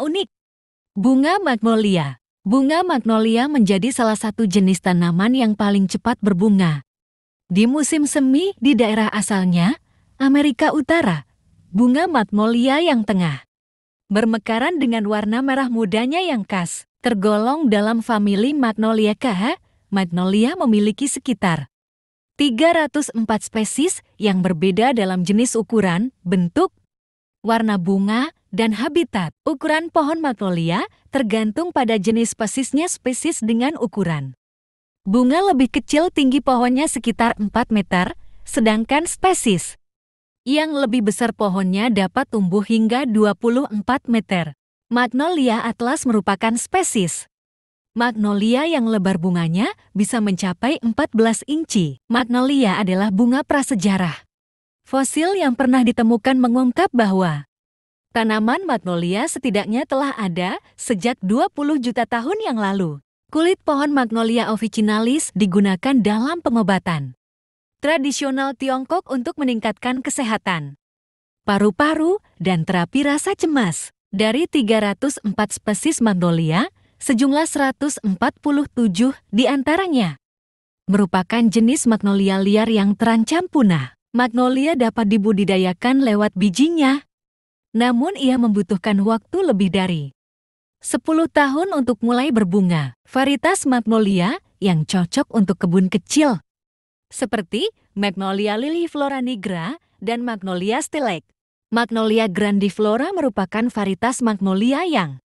unik. Bunga magnolia. Bunga magnolia menjadi salah satu jenis tanaman yang paling cepat berbunga. Di musim semi di daerah asalnya, Amerika Utara, bunga magnolia yang tengah. Bermekaran dengan warna merah mudanya yang khas, tergolong dalam famili Magnoliaceae, magnolia memiliki sekitar 304 spesies yang berbeda dalam jenis ukuran, bentuk, warna bunga, dan habitat. Ukuran pohon magnolia tergantung pada jenis spesiesnya spesies dengan ukuran. Bunga lebih kecil tinggi pohonnya sekitar 4 meter, sedangkan spesies yang lebih besar pohonnya dapat tumbuh hingga 24 meter. Magnolia atlas merupakan spesies. Magnolia yang lebar bunganya bisa mencapai 14 inci. Magnolia adalah bunga prasejarah. Fosil yang pernah ditemukan mengungkap bahwa Tanaman magnolia setidaknya telah ada sejak 20 juta tahun yang lalu. Kulit pohon magnolia officinalis digunakan dalam pengobatan. Tradisional Tiongkok untuk meningkatkan kesehatan. Paru-paru dan terapi rasa cemas. Dari 304 spesies magnolia, sejumlah 147 diantaranya merupakan jenis magnolia liar yang terancam punah. Magnolia dapat dibudidayakan lewat bijinya, namun ia membutuhkan waktu lebih dari 10 tahun untuk mulai berbunga. Varietas magnolia yang cocok untuk kebun kecil seperti Magnolia flora nigra dan Magnolia stilek. Magnolia grandiflora merupakan varietas magnolia yang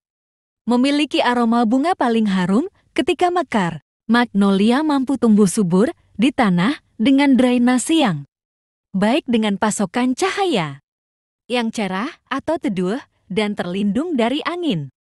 memiliki aroma bunga paling harum ketika mekar. Magnolia mampu tumbuh subur di tanah dengan drainase yang baik dengan pasokan cahaya yang cerah atau teduh dan terlindung dari angin.